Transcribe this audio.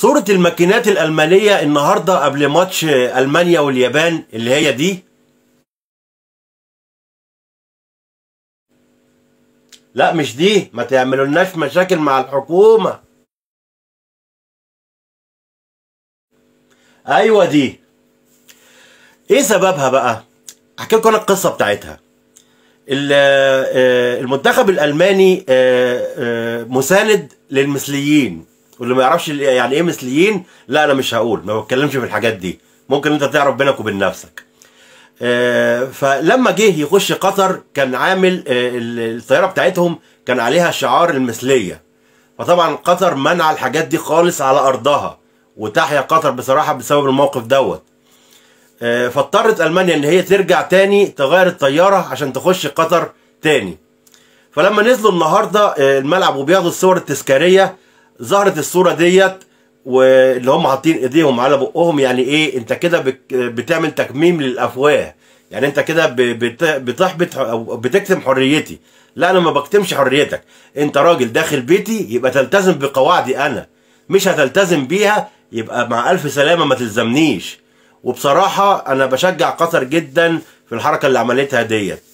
صورة الماكينات الألمانية النهاردة قبل ماتش ألمانيا واليابان اللي هي دي لا مش دي ما تعملولناش مشاكل مع الحكومة أيوة دي إيه سببها بقى؟ أحكي لكم أنا القصة بتاعتها آه، المنتخب الألماني آه، آه، مساند للمثليين واللي ما يعرفش يعني ايه مثليين لا انا مش هقول ما بتكلمش في الحاجات دي ممكن انت تعرف بينك وبين نفسك آه، فلما جه يخش قطر كان عامل آه، الطياره بتاعتهم كان عليها شعار المثليه فطبعا قطر منع الحاجات دي خالص على ارضها وتحيا قطر بصراحه بسبب الموقف دوت آه، فاضطرت المانيا ان هي ترجع تاني تغير الطياره عشان تخش قطر تاني فلما نزلوا النهارده الملعب وبياخدوا الصور التذكاريه ظهرت الصوره ديت واللي هم حاطين ايديهم على بقهم يعني ايه انت كده بتعمل تكميم للافواه يعني انت كده بتحبط او بتكتم حريتي لا انا ما بكتمش حريتك انت راجل داخل بيتي يبقى تلتزم بقواعدي انا مش هتلتزم بيها يبقى مع الف سلامه ما تلزمنيش وبصراحه انا بشجع قطر جدا في الحركه اللي عملتها ديت